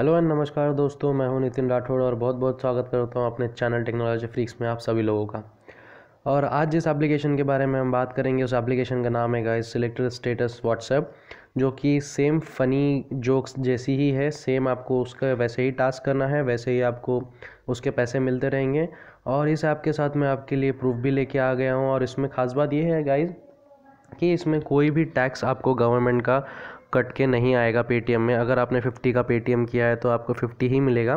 hello and नमस्कार दोस्तों मैं हूं नितिन राठौड़ और बहुत बहुत स्वागत करता हूं अपने चैनल टेक्नोलॉजी फ्रीक्स में आप सभी लोगों का और आज जिस एप्लीकेशन के बारे में हम बात करेंगे उस एप्लीकेशन का नाम है गाइस सिलेक्टेड स्टेटस व्हाट्सएप जो कि सेम फ़नी जोक्स जैसी ही है सेम आपको उसका वैसे ही टास्क करना है वैसे ही आपको उसके पैसे मिलते रहेंगे और इस ऐप के साथ मैं आपके लिए प्रूफ भी लेके आ गया हूँ और इसमें ख़ास बात यह है गाइज़ कि इसमें कोई भी टैक्स आपको गवर्नमेंट का कट के नहीं आएगा पेटीएम में अगर आपने फिफ्टी का पेटीएम किया है तो आपको फिफ्टी ही मिलेगा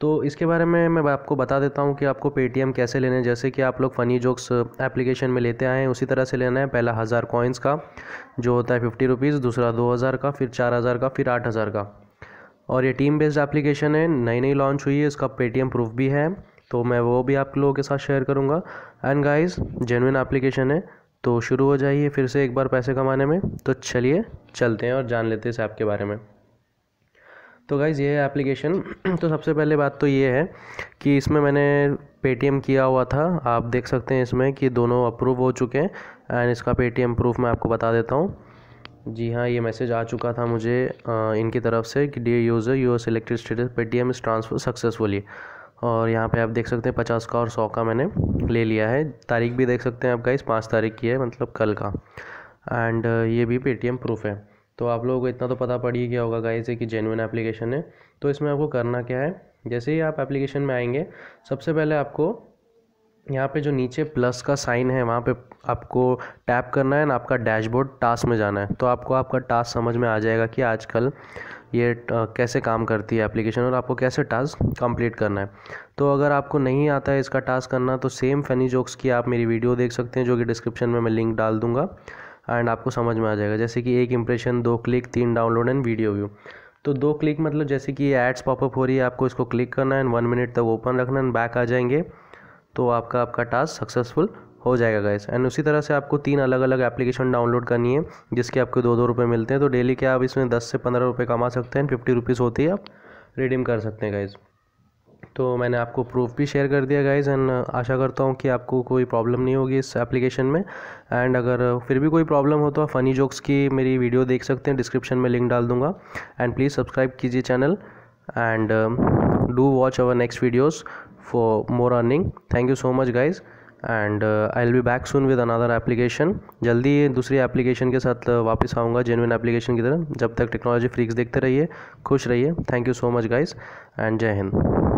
तो इसके बारे में मैं आपको बता देता हूँ कि आपको पेटीएम कैसे लेने जैसे कि आप लोग फ़नी जोक्स एप्लीकेशन में लेते आए हैं उसी तरह से लेना है पहला हज़ार कॉइन्स का जो होता है फिफ्टी रुपीज़ दूसरा दो हज़ार का फिर चार हज़ार का फिर आठ हज़ार का और ये टीम बेस्ड एप्लीकेशन है नई नई लॉन्च हुई है इसका पेटीएम प्रूफ भी है तो मैं वो भी आप लोगों के साथ शेयर करूँगा एंड गाइज़ जेनविन एप्लीकेशन है तो शुरू हो जाइए फिर से एक बार पैसे कमाने में तो चलिए चलते हैं और जान लेते हैं इस ऐप के बारे में तो गाइज़ ये है एप्लीकेशन तो सबसे पहले बात तो ये है कि इसमें मैंने पेटीएम किया हुआ था आप देख सकते हैं इसमें कि दोनों अप्रूव हो चुके हैं एंड इसका पेटीएम प्रूफ मैं आपको बता देता हूँ जी हाँ ये मैसेज आ चुका था मुझे आ, इनकी तरफ से कि dear user your selected status Paytm is transfer successfully और यहाँ पे आप देख सकते हैं पचास का और सौ का मैंने ले लिया है तारीख भी देख सकते हैं आप गाइस पाँच तारीख की है मतलब कल का एंड uh, ये भी पेटीएम प्रूफ है तो आप लोगों को इतना तो पता पड़ ही गया होगा गाइस कि जेनुइन एप्लीकेशन है तो इसमें आपको करना क्या है जैसे ही आप एप्लीकेशन में आएंगे सबसे पहले आपको यहाँ पे जो नीचे प्लस का साइन है वहाँ पे आपको टैप करना है ना आपका डैशबोर्ड टास्क में जाना है तो आपको आपका टास्क समझ में आ जाएगा कि आजकल ये कैसे काम करती है एप्लीकेशन और आपको कैसे टास्क कंप्लीट करना है तो अगर आपको नहीं आता है इसका टास्क करना तो सेम फनी जोक्स की आप मेरी वीडियो देख सकते हैं जो कि डिस्क्रिप्शन में मैं लिंक डाल दूँगा एंड आपको समझ में आ जाएगा जैसे कि एक इंप्रेशन दो क्लिक तीन डाउनलोड एंड वीडियो व्यू तो दो क्लिक मतलब जैसे कि एड्स पॉपअप हो रही है आपको इसको क्लिक करना है एंड वन मिनट तक ओपन रखना एंड बैक आ जाएंगे तो आपका आपका टास्क सक्सेसफुल हो जाएगा गैस एंड उसी तरह से आपको तीन अलग अलग एप्लीकेशन डाउनलोड करनी है जिसके आपको दो दो रुपये मिलते हैं तो डेली क्या आप इसमें दस से पंद्रह रुपये कमा सकते हैं फिफ्टी रुपीज़ होती है आप रिडीम कर सकते हैं गैस तो मैंने आपको प्रूफ भी शेयर कर दिया गाइज एंड आशा करता हूँ कि आपको कोई प्रॉब्लम नहीं होगी इस एप्लीकेशन में एंड अगर फिर भी कोई प्रॉब्लम हो तो आप फ़नी जोक्स की मेरी वीडियो देख सकते हैं डिस्क्रिप्शन में लिंक डाल दूँगा एंड प्लीज़ सब्सक्राइब कीजिए channel and do watch our next videos for more earning thank you so much guys and I will be back soon with another application जल्दी दूसरी एप्लीकेशन के साथ uh, वापस आऊँगा जेनविन एप्लीकेशन की तरह जब तक टेक्नोलॉजी फ्रीक्स देखते रहिए खुश रहिए thank you so much guys and जय हिंद